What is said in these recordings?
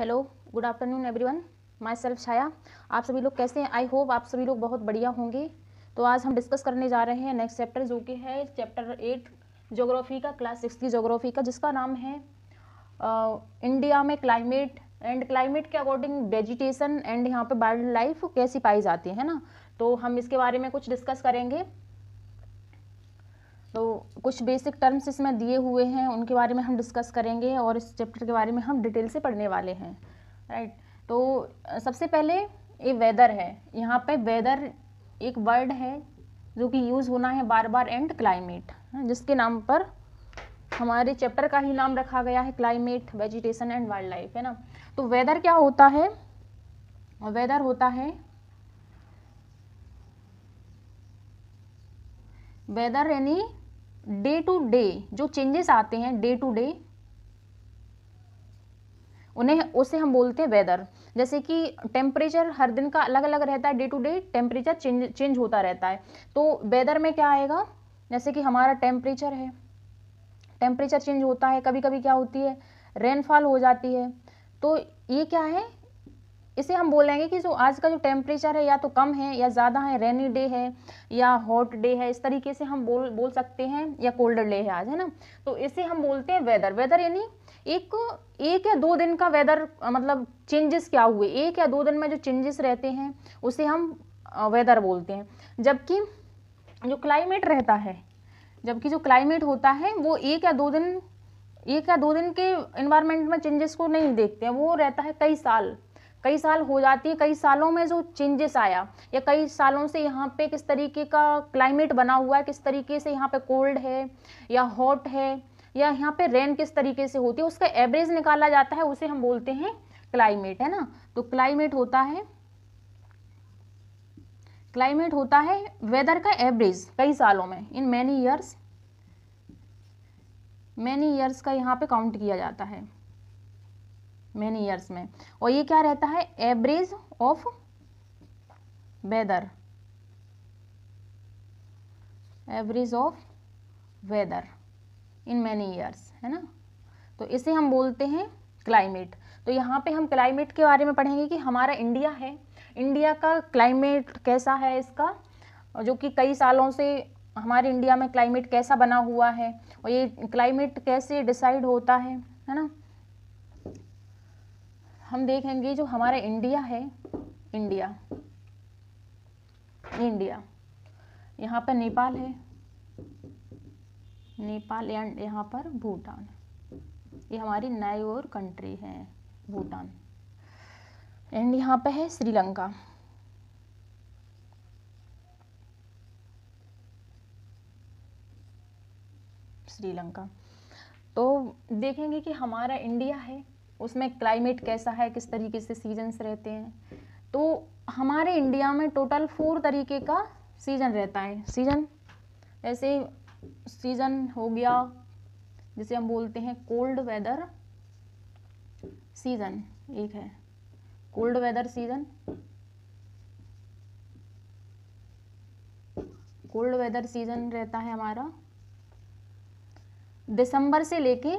hello good afternoon everyone myself Chhaya आप सभी लोग कैसे हैं आई होप आप सभी लोग बहुत बढ़िया होंगे तो आज हम डिस्कस करने जा रहे हैं नेक्स्ट चैप्टर जो कि है चैप्टर एट जोग्राफ़ी का क्लास सिक्स की जोग्राफ़ी का जिसका नाम है आ, इंडिया में क्लाइमेट एंड क्लाइमेट के अकॉर्डिंग वेजिटेशन एंड यहाँ पर वाइल्ड लाइफ कैसी पाई जाती है ना तो हम इसके बारे में कुछ डिस्कस करेंगे तो कुछ बेसिक टर्म्स इसमें दिए हुए हैं उनके बारे में हम डिस्कस करेंगे और इस चैप्टर के बारे में हम डिटेल से पढ़ने वाले हैं राइट तो सबसे पहले ये वेदर है यहाँ पे वेदर एक वर्ड है जो कि यूज़ होना है बार बार एंड क्लाइमेट जिसके नाम पर हमारे चैप्टर का ही नाम रखा गया है climate vegetation and wild life है ना तो वेदर क्या होता है वेदर होता है वेदर यानी डे टू डे जो चेंजेस आते हैं डे टू डे उन्हें उसे हम बोलते हैं वेदर जैसे कि टेम्परेचर हर दिन का अलग अलग रहता है day to day temperature change change होता रहता है तो वेदर में क्या आएगा जैसे कि हमारा टेम्परेचर है टेम्परेचर चेंज होता है कभी कभी क्या होती है रेनफॉल हो जाती है तो ये क्या है इसे हम बोलेंगे कि जो आज का जो टेम्परेचर है या तो कम है या ज़्यादा है रेनी डे है या हॉट डे है इस तरीके से हम बोल बोल सकते हैं या कोल्डर डे है आज है ना तो इसे हम बोलते हैं वेदर वेदर यानी एक एक या दो दिन का वेदर मतलब चेंजेस क्या हुए एक या दो दिन में जो चेंजेस रहते हैं उसे हम वेदर बोलते हैं जबकि जो क्लाइमेट रहता है जबकि जो क्लाइमेट होता है वो एक या दो दिन एक या दो दिन के इन्वायरमेंट में चेंजेस को नहीं देखते हैं वो रहता है कई साल कई साल हो जाती है कई सालों में जो चेंजेस आया या कई सालों से यहाँ पे किस तरीके का क्लाइमेट बना हुआ है किस तरीके से यहाँ पे कोल्ड है या हॉट है या यहाँ पे रेन किस तरीके से होती है उसका एवरेज निकाला जाता है उसे हम बोलते हैं क्लाइमेट है ना तो क्लाइमेट होता है क्लाइमेट होता है वेदर का एवरेज कई सालों में in many years many years का यहाँ पे काउंट किया जाता है मैनी ईयर्स में और ये क्या रहता है average of weather average of weather in many years है ना तो इसे हम बोलते हैं क्लाइमेट तो यहाँ पे हम क्लाइमेट के बारे में पढ़ेंगे कि हमारा इंडिया है इंडिया का क्लाइमेट कैसा है इसका जो कि कई सालों से हमारे इंडिया में क्लाइमेट कैसा बना हुआ है और ये क्लाइमेट कैसे डिसाइड होता है है ना हम देखेंगे जो हमारा इंडिया है इंडिया इंडिया यहाँ पर नेपाल है नेपाल एंड यहाँ पर भूटान ये हमारी नई और कंट्री है भूटान एंड यहाँ पे है श्रीलंका श्रीलंका तो देखेंगे कि हमारा इंडिया है उसमें क्लाइमेट कैसा है किस तरीके से सीजन्स रहते हैं तो हमारे इंडिया में टोटल फोर तरीके का सीज़न रहता है सीज़न ऐसे सीज़न हो गया जिसे हम बोलते हैं कोल्ड वेदर सीज़न एक है cold weather season cold weather season रहता है हमारा दिसंबर से लेके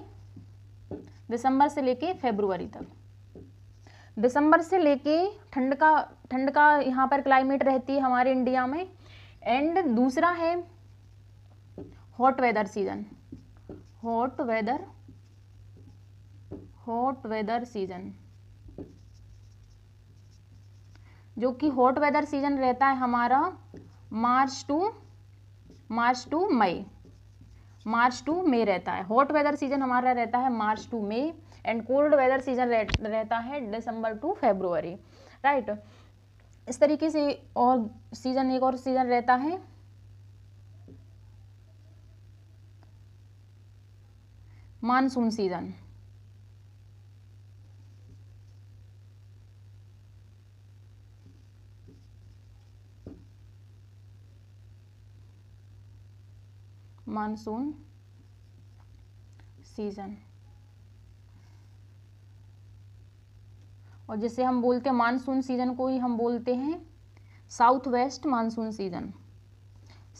दिसंबर से लेके फेब्रुवरी तक दिसंबर से लेके ठंड का ठंड का यहाँ पर क्लाइमेट रहती है हमारे इंडिया में एंड दूसरा है hot weather season hot weather hot weather season जो कि हॉट वेदर सीजन रहता है हमारा March to March to May March to May रहता है हॉट वेदर सीजन हमारा रहता है March to May and cold weather season रहता है दिसंबर टू फेब्रुवरी राइट इस तरीके से और सीजन एक और सीजन रहता है मानसून सीजन मानसून सीजन और जैसे हम बोलते हैं मानसून सीजन को ही हम बोलते हैं south west monsoon season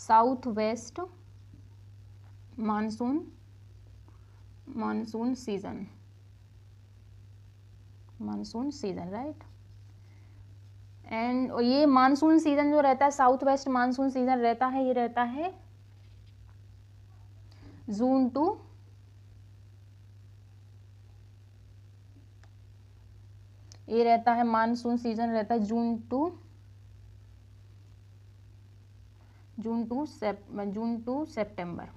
south west monsoon monsoon season monsoon season right and ये मानसून सीजन जो रहता है साउथ वेस्ट मानसून सीजन रहता है ये रहता है जून टू ये रहता है मानसून सीजन रहता है जून टू जून टू से June to September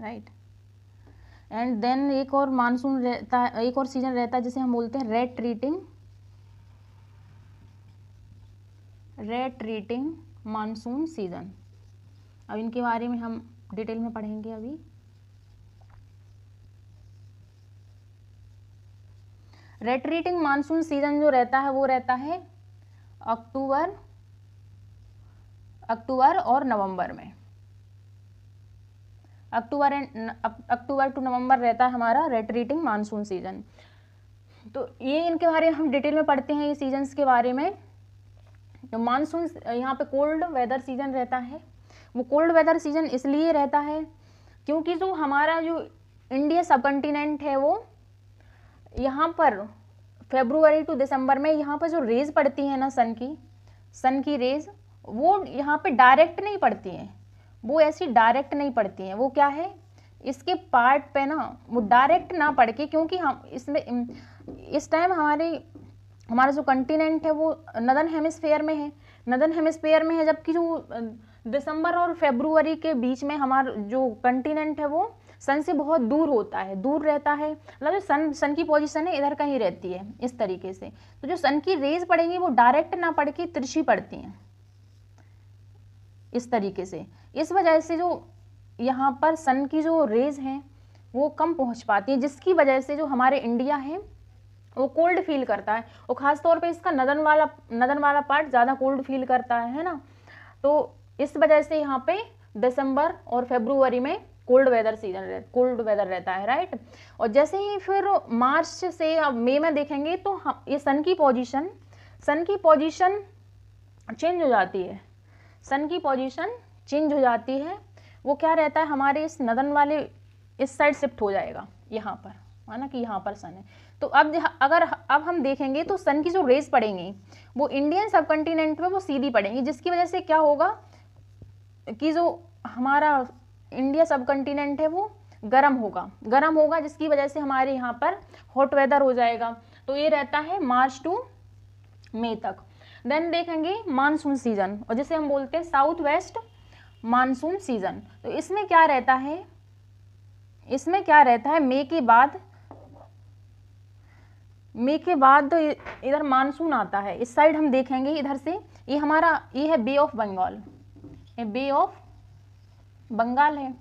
right and then एक और मानसून रहता है एक और सीजन रहता है जिसे हम बोलते हैं retreating retreating monsoon season अब इनके बारे में हम डिटेल में पढ़ेंगे अभी रेट्रीटिंग मानसून सीजन जो रहता है वो रहता है अक्टूबर अक्टूबर और नवंबर में अक्टूबर एंड अक्टूबर टू नवंबर रहता है हमारा रेट्रीटिंग मानसून सीजन तो ये इनके बारे में हम डिटेल में पढ़ते हैं ये सीजन्स के बारे में मानसून तो यहाँ पे कोल्ड वेदर सीजन रहता है वो कोल्ड वेदर सीजन इसलिए रहता है क्योंकि जो हमारा जो इंडिया सब कंटिनेंट है वो यहाँ पर फेब्रुवरी टू दिसंबर में यहाँ पर जो रेज़ पड़ती है ना सन की सन की रेज़ वो यहाँ पे डायरेक्ट नहीं पड़ती हैं वो ऐसी डायरेक्ट नहीं पड़ती हैं वो क्या है इसके पार्ट पे ना वो डायरेक्ट ना पड़ के क्योंकि हम इसमें इस टाइम हमारे हमारा जो कंटिनेंट है वो नदन हेमिसफेयर में है नदन हेमिसफेयर में है जबकि जो दिसंबर और फेब्रुवरी के बीच में हमारा जो कंटिनेंट है वो सन से बहुत दूर होता है दूर रहता है मतलब जो सन सन की पोजीशन है इधर कहीं रहती है इस तरीके से तो जो सन की रेज पड़ेंगी वो डायरेक्ट ना पड़ के तिरछी पड़ती हैं इस तरीके से इस वजह से जो यहाँ पर सन की जो रेज हैं वो कम पहुँच पाती हैं जिसकी वजह से जो हमारे इंडिया है वो कोल्ड फील करता है और ख़ास तौर इसका नदन वाला नदन वाला पार्ट ज़्यादा कोल्ड फील करता है है ना तो इस वजह से यहाँ पे दिसंबर और फेब्रुवरी में cold weather season cold weather रहता है राइट और जैसे ही फिर मार्च से अब मई में देखेंगे तो हम ये सन की पोजीशन सन की पोजीशन चेंज हो जाती है सन की पोजीशन चेंज हो जाती है वो क्या रहता है हमारे इस नदन वाले इस साइड शिफ्ट हो जाएगा यहाँ पर है ना कि यहाँ पर सन है तो अब अगर अब हम देखेंगे तो सन की जो रेज पड़ेंगी वो इंडियन सब कंटिनेंट में वो सीधी पड़ेंगी जिसकी वजह से क्या होगा कि जो हमारा इंडिया सब कंटिनेंट है वो गर्म होगा गर्म होगा जिसकी वजह से हमारे यहाँ पर हॉट वेदर हो जाएगा तो ये रहता है मार्च टू मई तक देन देखेंगे मानसून सीजन और जिसे हम बोलते हैं साउथ वेस्ट मानसून सीजन तो इसमें क्या रहता है इसमें क्या रहता है मई के बाद मई के बाद इधर मानसून आता है इस साइड हम देखेंगे इधर से ये हमारा ये है Bay of Bengal Bay of Bengal है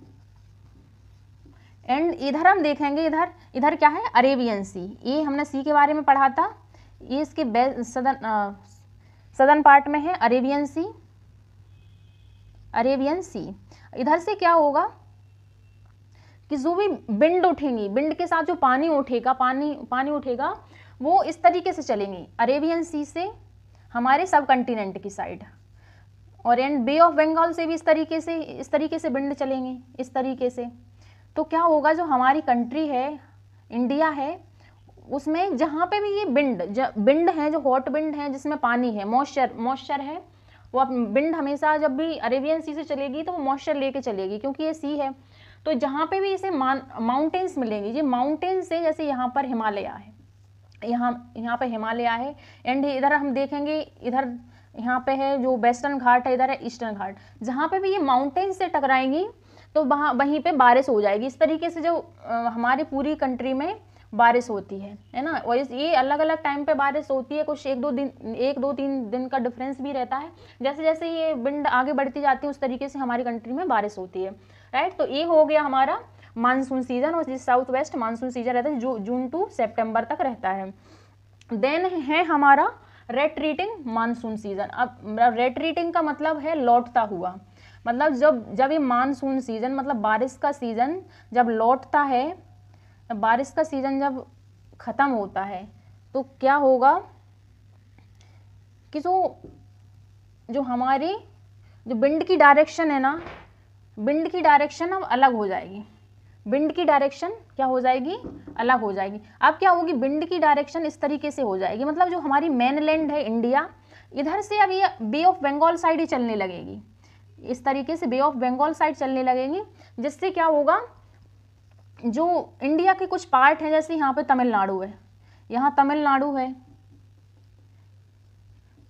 एंड इधर हम देखेंगे इधर इधर क्या है अरेबियन सी ये हमने सी के बारे में पढ़ा था ये इसके सदन आ, सदन पार्ट में है अरेबियन सी अरेबियन सी इधर से क्या होगा कि जो भी बिंड उठेंगी बिंड के साथ जो पानी उठेगा पानी पानी उठेगा वो इस तरीके से चलेंगे अरेबियन सी से हमारे सब कंटिनेंट की साइड और एंड बे ऑफ बंगाल से भी इस तरीके से इस तरीके से विंड चलेंगे इस तरीके से तो क्या होगा जो हमारी कंट्री है इंडिया है उसमें जहाँ पे भी ये बिंड बिंड है जो हॉट बिंड है जिसमें पानी है मॉइस्चर मॉइस्चर है वो आप बिंड हमेशा जब भी अरेबियन सी से चलेगी तो वो मॉइस्चर लेके चलेगी क्योंकि ये सी है तो जहाँ पे भी इसे माउंटेन्स मिलेंगी ये माउंटेन्स से जैसे यहाँ पर हिमालय है यहाँ यहाँ पर हिमालय है एंड इधर हम देखेंगे इधर यहाँ पे है जो वेस्टर्न घाट है इधर है ईस्टर्न घाट जहाँ पे भी ये माउंटेन से टकराएंगी तो वहाँ वहीं पे बारिश हो जाएगी इस तरीके से जो हमारी पूरी कंट्री में बारिश होती है है ना और ये अलग अलग टाइम पे बारिश होती है कुछ एक दो दिन एक दो तीन दिन का डिफरेंस भी रहता है जैसे जैसे ये विंड आगे बढ़ती जाती है उस तरीके से हमारी कंट्री में बारिश होती है राइट तो ये हो गया हमारा मानसून सीजन और जिस साउथ वेस्ट मानसून सीजन रहता है जो जून टू सेप्टेम्बर तक रहता है देन है हमारा रेट्रीटिंग मानसून सीजन अब रेट्रीटिंग मतलब का मतलब है लौटता हुआ मतलब जब जब ये मानसून सीजन मतलब बारिश का सीज़न जब लौटता है बारिश का सीज़न जब ख़त्म होता है तो क्या होगा कि जो जो हमारी जो विंड की डायरेक्शन है ना विंड की डायरेक्शन अब अलग हो जाएगी विंड की डायरेक्शन क्या हो जाएगी अलग हो जाएगी अब क्या होगी विंड की डायरेक्शन इस तरीके से हो जाएगी मतलब जो हमारी मेन लैंड है इंडिया इधर से अब ये बे ऑफ बंगाल साइड ही चलने लगेगी इस तरीके से बे ऑफ बंगाल साइड चलने लगेंगी जिससे क्या होगा जो इंडिया के कुछ पार्ट हैं जैसे यहाँ पे तमिलनाडु है यहाँ तमिलनाडु है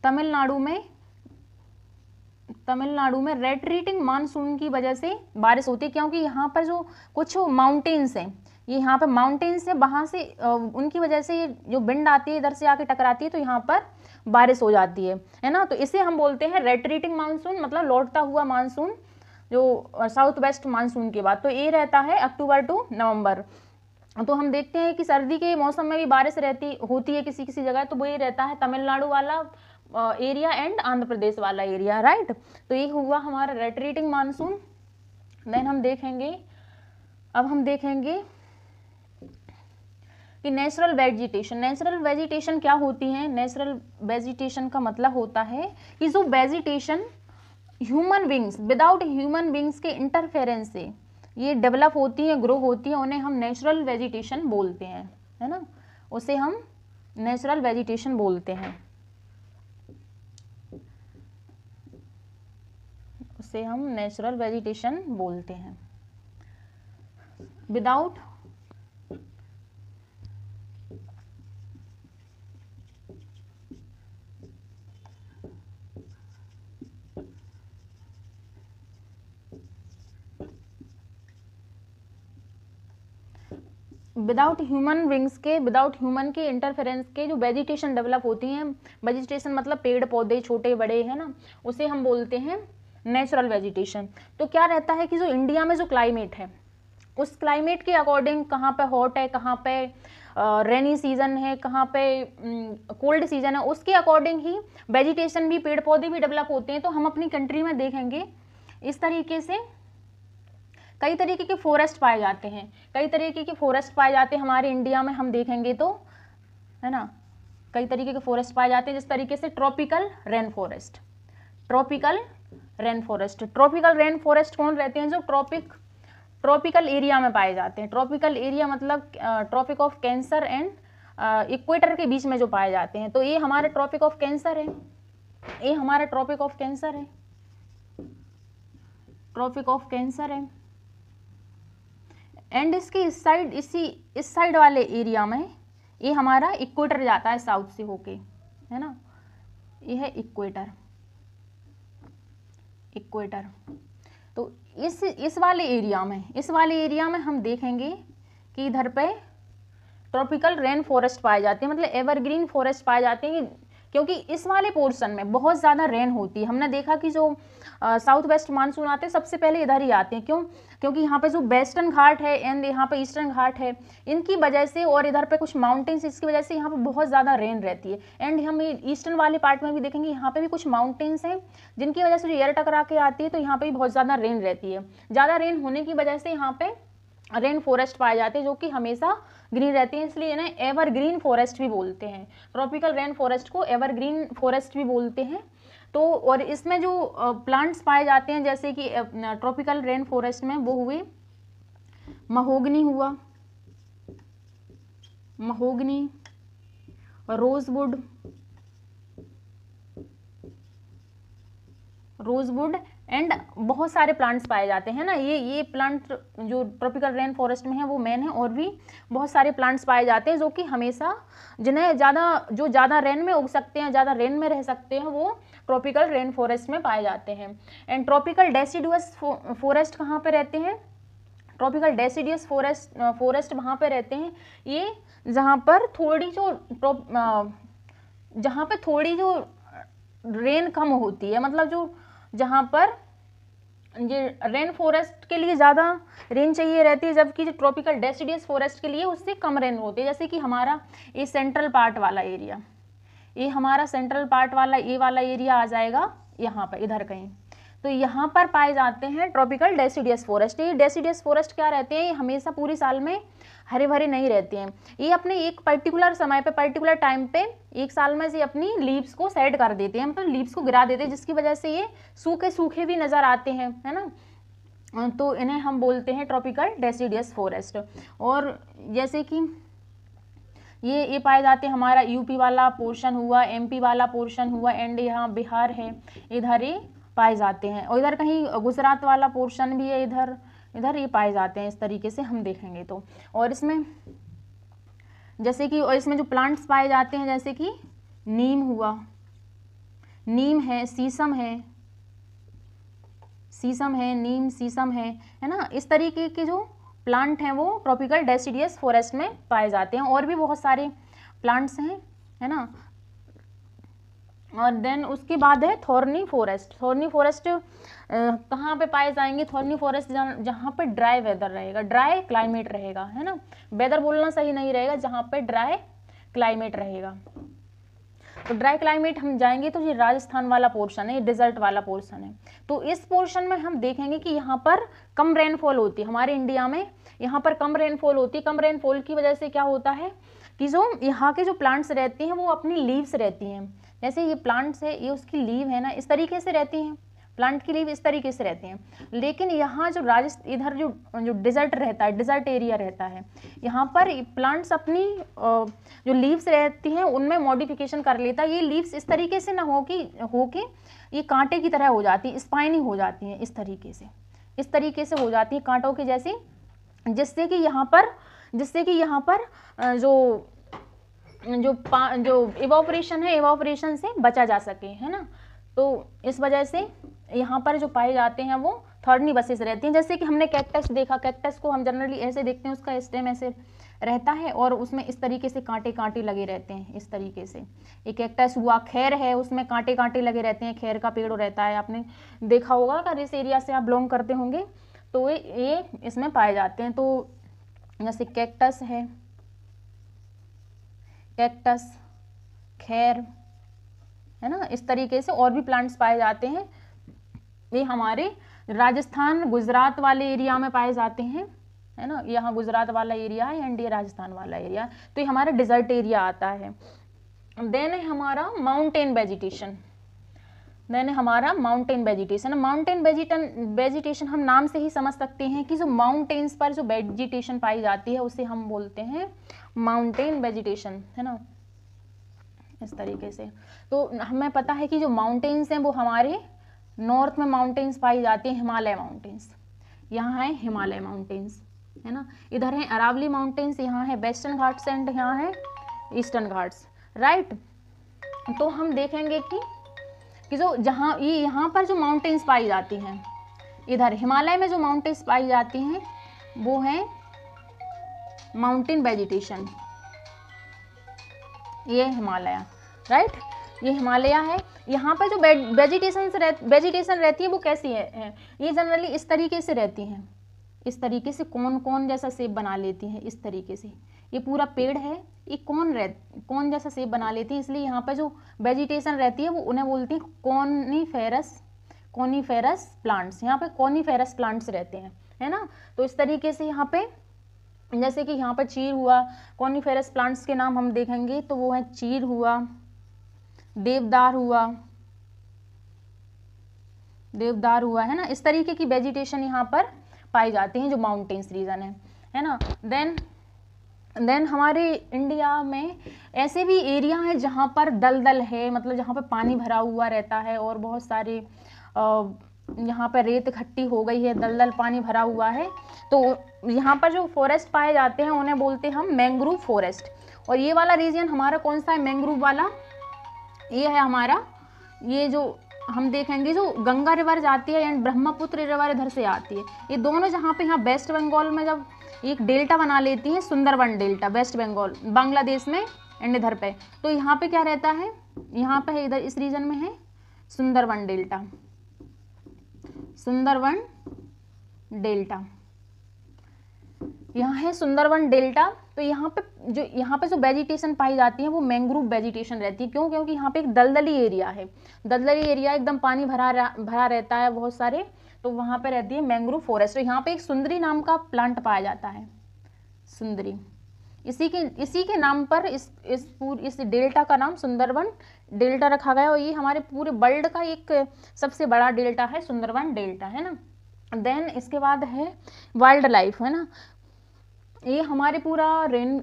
तमिलनाडु में तमिलनाडु में रेट्रीटिंग मानसून की वजह से बारिश होती है क्योंकि यहाँ पर जो कुछ माउंटेन्स हैं ये यहाँ पर माउंटेन्स हैं वहाँ से उनकी वजह से ये जो बिंड आती है इधर से आके टकराती है तो यहाँ पर बारिश हो जाती है है ना तो इसे हम बोलते हैं रेट्रीटिंग मानसून मतलब लौटता हुआ मानसून जो साउथ वेस्ट मानसून के बाद तो ये रहता है अक्टूबर टू नवंबर तो हम देखते हैं कि सर्दी के मौसम में भी बारिश रहती होती है किसी किसी जगह तो वो ये रहता है तमिलनाडु वाला एरिया एंड आंध्र प्रदेश वाला एरिया राइट तो ये हुआ हमारा रेटरेटिंग मानसून देन हम देखेंगे अब हम देखेंगे कि नेचुरल वेजिटेशन नेचुरल वेजिटेशन क्या होती है नेचुरल वेजिटेशन का मतलब होता है कि जो vegetation human beings without human beings के इंटरफेरेंस से ये डेवलप होती है ग्रो होती है उन्हें हम नेचुरल वेजिटेशन बोलते हैं है ना उसे हम नेचुरल वेजिटेशन बोलते हैं उसे हम नेचुरल वेजिटेशन बोलते हैं विदाउट विदाउट ह्यूमन विंग्स के विदाउट ह्यूमन के इंटरफेरेंस के जो वेजिटेशन डेवलप होती हैं वेजिटेशन मतलब पेड़ पौधे छोटे बड़े है ना उसे हम बोलते हैं नेचुरल वेजिटेशन तो क्या रहता है कि जो इंडिया में जो क्लाइमेट है उस क्लाइमेट के अकॉर्डिंग कहाँ पे हॉट है कहाँ पे रेनी सीज़न है कहाँ पे कोल्ड सीज़न है उसके अकॉर्डिंग ही वेजिटेशन भी पेड़ पौधे भी डेवलप होते हैं तो हम अपनी कंट्री में देखेंगे इस तरीके से कई तरीके के फॉरेस्ट पाए जाते हैं कई तरीके के फॉरेस्ट पाए जाते हैं हमारे इंडिया में हम देखेंगे तो है ना कई तरीके के फॉरेस्ट पाए जाते हैं जिस तरीके से tropical rain forest tropical rain forest tropical rain forest कौन रहते हैं जो ट्रॉपिक ट्रॉपिकल एरिया में पाए जाते हैं ट्रॉपिकल एरिया मतलब Tropic of Cancer and equator के बीच में जो पाए जाते हैं तो ये हमारे ट्रॉपिक ऑफ कैंसर है ये हमारे ट्रॉपिक ऑफ कैंसर है ट्रॉपिक ऑफ कैंसर है एंड इसके इस साइड इसी इस साइड वाले एरिया में ये हमारा इक्वेटर जाता है साउथ से होके है ना ये है इक्वेटर इक्वेटर तो इस इस वाले एरिया में इस वाले एरिया में हम देखेंगे कि इधर पे ट्रॉपिकल रेन फॉरेस्ट पाए जाते हैं मतलब एवरग्रीन फॉरेस्ट पाए जाते हैं क्योंकि इस वाले पोर्शन में बहुत ज़्यादा रेन होती है हमने देखा कि जो साउथ वेस्ट मानसून आते हैं सबसे पहले इधर ही आते हैं क्यों क्योंकि यहाँ पे जो वेस्टर्न घाट है एंड यहाँ पे ईस्टर्न घाट है इनकी वजह से और इधर पे कुछ माउंटेन्स इसकी वजह से यहाँ पे बहुत ज़्यादा रेन रहती है एंड हम ईस्टर्न वाले पार्ट में भी देखेंगे यहाँ पर भी कुछ माउंटेन्स हैं जिनकी वजह से जो एयर टकरा के आती है तो यहाँ पर भी बहुत ज़्यादा रेन रहती है ज़्यादा रेन होने की वजह से यहाँ पर रेन फॉरेस्ट पाए जाते हैं जो कि हमेशा ग्रीन रहती हैं इसलिए इन्हें एवर ग्रीन फॉरेस्ट भी बोलते हैं ट्रॉपिकल रेन फॉरेस्ट को एवर ग्रीन फॉरेस्ट भी बोलते हैं तो और इसमें जो प्लांट्स पाए जाते हैं जैसे कि ट्रॉपिकल रेन फॉरेस्ट में वो हुए महोगनी हुआ महोगनी रोजवुड रोजवुड एंड बहुत सारे प्लांट्स पाए जाते हैं ना ये ये प्लांट जो ट्रॉपिकल रेन फॉरेस्ट में है वो मेन है और भी बहुत सारे प्लांट्स पाए जाते हैं जो कि हमेशा जिन्हें ज़्यादा जो ज़्यादा रेन में उग सकते हैं ज़्यादा रेन में रह सकते हैं वो ट्रॉपिकल रेन फॉरेस्ट में पाए जाते हैं एंड ट्रॉपिकल डेसीडुअस फॉरेस्ट कहाँ पर रहते हैं ट्रॉपिकल डेसीडियस फॉरेस्ट फॉरेस्ट वहाँ पर रहते हैं ये जहाँ पर थोड़ी जो जहाँ पर थोड़ी जो रेन कम होती है मतलब जो जहाँ पर ये रेन फॉरेस्ट के लिए ज़्यादा रेन चाहिए रहती है जबकि जो ट्रॉपिकल डेसिडियस फॉरेस्ट के लिए उससे कम रेन होती है जैसे कि हमारा ये सेंट्रल पार्ट वाला एरिया ये हमारा सेंट्रल पार्ट वाला ये वाला एरिया आ जाएगा यहाँ पर इधर कहीं तो यहाँ पर पाए जाते हैं ट्रॉपिकल डेसीडियस फॉरेस्ट ये डेसीडियस फॉरेस्ट क्या रहते हैं ये हमेशा पूरे साल में हरे भरे नहीं रहते हैं ये अपने एक पर्टिकुलर समय पे पर्टिकुलर टाइम पे एक साल में से अपनी लीव्स को सेट कर देते हैं मतलब लीव्स को गिरा देते हैं जिसकी वजह से ये सूखे सूखे भी नज़र आते हैं है ना तो इन्हें हम बोलते हैं ट्रॉपिकल डेसीडियस फॉरेस्ट और जैसे कि ये ये पाए जाते हैं हमारा यूपी वाला पोर्शन हुआ एमपी वाला पोर्शन हुआ एंड यहाँ बिहार है इधर ही पाए जाते हैं और इधर कहीं गुजरात वाला पोर्शन भी है इधर इधर ये पाए जाते हैं इस तरीके से हम देखेंगे तो और इसमें जैसे कि और इसमें जो प्लांट्स पाए जाते हैं जैसे कि नीम हुआ नीम है सीसम है सीसम है नीम सीसम है है ना इस तरीके के जो प्लांट हैं वो ट्रॉपिकल डेसीडियस फॉरेस्ट में पाए जाते हैं और भी बहुत सारे प्लांट्स हैं है ना और देन उसके बाद है थॉर्नी फॉरेस्ट थॉर्नी फॉरेस्ट कहाँ पे पाए जाएंगे थॉर्नी फॉरेस्ट जहाँ पे ड्राई वेदर रहेगा ड्राई क्लाइमेट रहेगा है ना वेदर बोलना सही नहीं रहेगा जहाँ पे ड्राई क्लाइमेट रहेगा तो ड्राई क्लाइमेट हम जाएंगे तो ये राजस्थान वाला पोर्शन है ये डिजर्ट वाला पोर्शन है तो इस पोर्शन में हम देखेंगे कि यहाँ पर कम रेनफॉल होती है हमारे इंडिया में यहाँ पर कम रेनफॉल होती है कम रेनफॉल की वजह से क्या होता है कि जो यहाँ के जो प्लांट्स रहती हैं वो अपनी लीव्स रहती हैं जैसे ये प्लांट्स है ये उसकी लीव है ना इस तरीके से रहती हैं प्लांट की लीव इस तरीके से रहती हैं लेकिन यहाँ जो राजस्थान इधर जो जो डिज़र्ट रहता है डिज़र्ट एरिया रहता है यहाँ पर प्लांट्स अपनी जो लीव्स रहती हैं उनमें मॉडिफिकेशन कर लेता है ये लीव्स इस तरीके से ना हो कि हो कि ये कांटे की तरह हो जाती है स्पाइनी हो जाती हैं इस तरीके से इस तरीके से हो जाती है कांटों के जैसी जिससे कि यहाँ पर जिससे कि यहाँ पर जो जो पा जो इवापोरेशन है इवापोरेशन से बचा जा सके है ना तो इस वजह से यहाँ पर जो पाए जाते हैं वो थर्डनी बसेस रहती हैं जैसे कि हमने कैक्टस देखा कैक्टस को हम जनरली ऐसे देखते हैं उसका स्टेम ऐसे रहता है और उसमें इस तरीके से कांटे कांटे लगे रहते हैं इस तरीके से एक कैक्टस हुआ खैर है उसमें कांटे कांटे लगे रहते हैं खैर का पेड़ रहता है आपने देखा होगा अगर इस एरिया से आप बिलोंग करते होंगे तो ये इसमें पाए जाते हैं तो जैसे कैक्टस है कैक्टस खैर है ना इस तरीके से और भी प्लांट्स पाए जाते हैं ये हमारे राजस्थान गुजरात वाले एरिया में पाए जाते हैं है ना यहाँ गुजरात वाला एरिया है एंड ये राजस्थान वाला एरिया तो ये हमारा डिजर्ट एरिया आता है देन है हमारा माउंटेन वेजिटेशन देन हमारा mountain vegetation mountain vegetation vegetation हम नाम से ही समझ सकते हैं कि जो माउंटेन्स पर जो वेजिटेशन पाई जाती है उसे हम बोलते हैं माउंटेन वेजिटेशन है ना इस तरीके से तो हमें पता है कि जो माउंटेन्स हैं वो हमारे नॉर्थ में माउंटेन्स पाई जाती हैं हिमालय माउंटेन्स यहाँ है हिमालय माउंटेन्स है ना इधर है अरावली माउंटेन्स यहाँ है वेस्टर्न घाट्स एंड यहाँ है ईस्टर्न घाट्स राइट तो हम देखेंगे कि कि जो जहाँ ये यहाँ पर जो माउंटेन्स पाई जाती हैं इधर हिमालय में जो माउंटेन्स पाई जाती हैं वो हैं माउंटेन वेजिटेशन ये हिमालय राइट ये हिमालय है यहाँ पर जो वेजिटेशन रह, वेजिटेशन रहती है वो कैसी है ये जनरली इस तरीके से रहती हैं इस तरीके से कौन कौन जैसा सेब बना लेती हैं इस तरीके से ये पूरा पेड़ है ये कौन रह कौन जैसा सेब बना लेती है इसलिए यहाँ पर जो वेजिटेशन रहती है वो उन्हें बोलती हैं कॉनीफेरस कॉनीफेरस प्लांट्स यहाँ पे कॉनीफेरस प्लांट्स रहते हैं है ना तो इस तरीके से यहाँ पे जैसे कि यहाँ पर चीर हुआ कॉनिफेरस प्लांट्स के नाम हम देखेंगे तो वो है चीर हुआ देवदार हुआ देवदार हुआ है ना इस तरीके की वेजिटेशन यहाँ पर पाई जाती है जो माउंटेन्स रीजन है है ना देन देन हमारे इंडिया में ऐसे भी एरिया हैं जहाँ पर दलदल है मतलब जहाँ पर पानी भरा हुआ रहता है और बहुत सारे आ, यहाँ पर रेत इकट्ठी हो गई है दलदल पानी भरा हुआ है तो यहाँ पर जो फॉरेस्ट पाए जाते हैं उन्हें बोलते हैं हम मैंग्रोव फॉरेस्ट और ये वाला रीजन हमारा कौन सा है मैंग्रोव वाला ये है हमारा ये जो हम देखेंगे जो गंगा रिवर जाती है एंड ब्रह्मपुत्र रिवर इधर से आती है ये दोनों जहाँ पे यहाँ वेस्ट बंगाल में जब एक डेल्टा बना लेती है सुंदरवन डेल्टा वेस्ट बंगाल बांग्लादेश में एंड इधर पे तो यहाँ पे क्या रहता है यहाँ पे है इधर इस रीजन में है सुंदरवन डेल्टा सुंदरवन डेल्टा यहाँ है सुंदरवन डेल्टा तो यहाँ पे जो यहाँ पे जो वेजिटेशन पाई जाती है वो मैंग्रोव वेजिटेशन रहती है क्यों क्योंकि यहाँ पे एक दलदली एरिया है दलदली एरिया एकदम पानी भरा भरा रहता है बहुत सारे तो वहाँ पे रहती है मैंग्रोव फॉरेस्ट तो यहाँ पे एक सुंदरी नाम का प्लांट पाया जाता है सुंदरी इसी के इसी के नाम पर इस इस पूर, इस डेल्टा का नाम सुंदरवन डेल्टा रखा गया और ये हमारे पूरे वर्ल्ड का एक सबसे बड़ा डेल्टा है सुंदरवन डेल्टा है ना देन इसके बाद है वाइल्ड लाइफ है ना ये हमारे पूरा रेन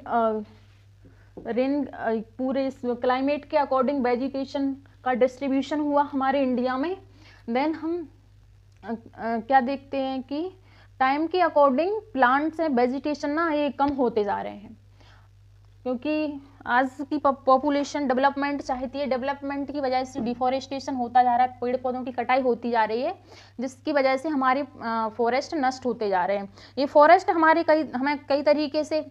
रेन पूरे पूरे क्लाइमेट के अकॉर्डिंग वेजिटेशन का डिस्ट्रीब्यूशन हुआ हमारे इंडिया में देन हम आ, आ, क्या देखते हैं कि टाइम के अकॉर्डिंग प्लांट्स हैं वेजिटेशन ना ये कम होते जा रहे हैं क्योंकि आज की पॉपुलेशन डेवलपमेंट चाहती है डेवलपमेंट की वजह से डिफॉरेस्टेशन होता जा रहा है पेड़ पौधों की कटाई होती जा रही है जिसकी वजह से हमारे फॉरेस्ट नष्ट होते जा रहे हैं ये फॉरेस्ट हमारे कई हमें कई तरीके से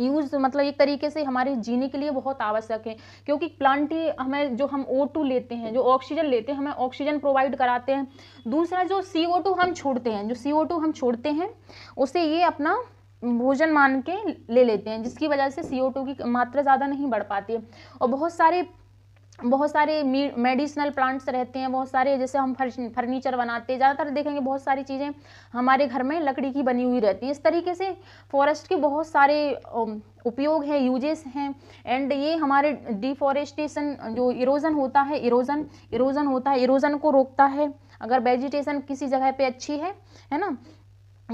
यूज़ मतलब एक तरीके से हमारे जीने के लिए बहुत आवश्यक है क्योंकि प्लांट ही हमें जो हम ओ टू लेते हैं जो ऑक्सीजन लेते हैं हमें ऑक्सीजन प्रोवाइड कराते हैं दूसरा जो सी ओ टू हम छोड़ते हैं जो सी ओ टू हम छोड़ते हैं उसे ये अपना भोजन मान के ले लेते हैं जिसकी वजह से सी की मात्रा ज़्यादा नहीं बढ़ पाती है और बहुत सारे बहुत सारे मेडिसिनल प्लांट्स रहते हैं बहुत सारे जैसे हम फर्नीचर बनाते हैं ज़्यादातर देखेंगे बहुत सारी चीज़ें हमारे घर में लकड़ी की बनी हुई रहती हैं इस तरीके से फॉरेस्ट के बहुत सारे उपयोग हैं यूजेस हैं एंड ये हमारे डिफॉरेस्टेशन जो इरोज़न होता है इरोज़न इरोज़न होता है इरोज़न को रोकता है अगर वेजिटेशन किसी जगह पर अच्छी है है ना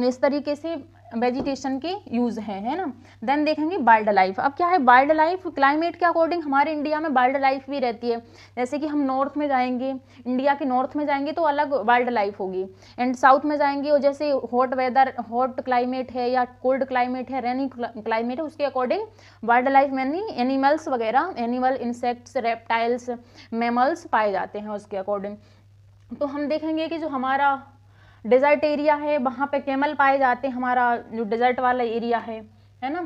इस तरीके से वेजिटेशन के यूज़ हैं है ना देन देखेंगे वाइल्ड लाइफ अब क्या है वाइल्ड लाइफ क्लाइमेट के अकॉर्डिंग हमारे इंडिया में वाइल्ड लाइफ भी रहती है जैसे कि हम नॉर्थ में जाएंगे इंडिया के नॉर्थ में जाएंगे तो अलग वाइल्ड लाइफ होगी एंड साउथ में जाएंगे और जैसे हॉट वेदर हॉट क्लाइमेट है या कोल्ड क्लाइमेट है रेनी क्लाइमेट है उसके according wildlife many animals वगैरह एनिमल इंसेक्ट्स रेप्टाइल्स मेमल्स पाए जाते हैं उसके अकॉर्डिंग तो हम देखेंगे कि जो हमारा डेजर्ट एरिया है वहाँ पे कैमल पाए जाते हैं हमारा जो डेजर्ट वाला एरिया है है ना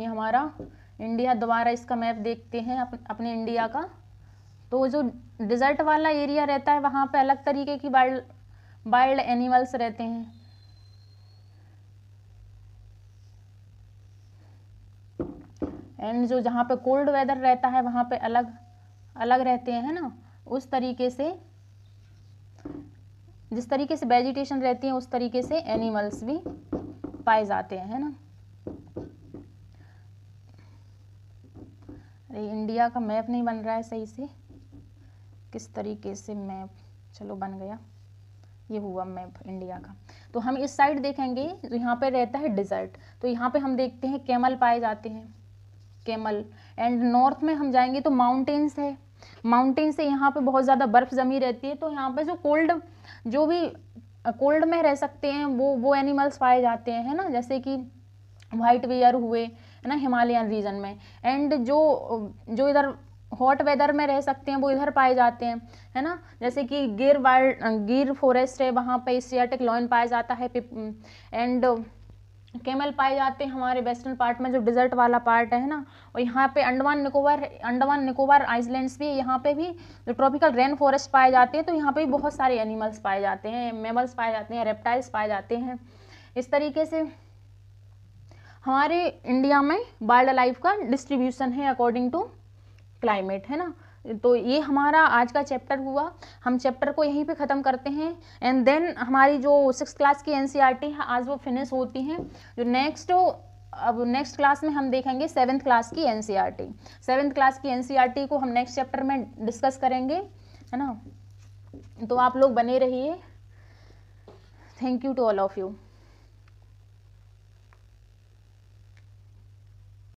ये हमारा इंडिया दोबारा इसका मैप देखते हैं अप, अपने इंडिया का तो जो डिज़र्ट वाला एरिया रहता है वहाँ पे अलग तरीके की वाइल्ड वाइल्ड एनिमल्स रहते हैं एंड जो जहाँ पे कोल्ड वेदर रहता है वहाँ पे अलग अलग रहते हैं ना उस तरीके से जिस तरीके से वेजिटेशन रहती है उस तरीके से एनिमल्स भी पाए जाते हैं है ना अरे इंडिया का मैप नहीं बन रहा है सही से किस तरीके से मैप चलो बन गया ये हुआ मैप इंडिया का तो हम इस साइड देखेंगे तो यहाँ पे रहता है डिज़र्ट तो यहाँ पे हम देखते हैं कैमल पाए जाते हैं कैमल एंड नॉर्थ में हम जाएंगे तो माउंटेन्स है माउंटेन से यहाँ पे बहुत ज़्यादा बर्फ़ जमी रहती है तो यहाँ पे जो कोल्ड जो भी कोल्ड में रह सकते हैं वो वो एनिमल्स पाए जाते हैं है ना जैसे कि वाइट वेयर हुए है ना हिमालयन रीजन में एंड जो जो इधर हॉट वेदर में रह सकते हैं वो इधर पाए जाते हैं है ना जैसे कि गिर वाइल्ड गिर फॉरेस्ट है वहाँ पे सियाटिक लॉन पाया जाता है एंड केमल पाए जाते हैं हमारे वेस्टर्न पार्ट में जो डिजर्ट वाला पार्ट है ना और यहाँ पे अंडमान निकोबार अंडमान निकोबार आइसलैंड्स भी यहाँ पे भी जो ट्रॉपिकल रेन फॉरेस्ट पाए जाते हैं तो यहाँ पे भी बहुत सारे एनिमल्स पाए जाते हैं मेमल्स पाए जाते हैं रेप्टाइल्स पाए जाते हैं इस तरीके से हमारे इंडिया में वाइल्ड लाइफ का डिस्ट्रीब्यूशन है अकॉर्डिंग टू क्लाइमेट है ना तो ये हमारा आज का चैप्टर हुआ हम चैप्टर को यहीं पे ख़त्म करते हैं एंड देन हमारी जो सिक्स क्लास की एन e है आज वो फिनिश होती हैं जो नेक्स्ट अब नेक्स्ट क्लास में हम देखेंगे सेवन्थ क्लास की एन सी क्लास की एन e को हम नेक्स्ट चैप्टर में डिस्कस करेंगे है ना तो आप लोग बने रहिए thank you to all of you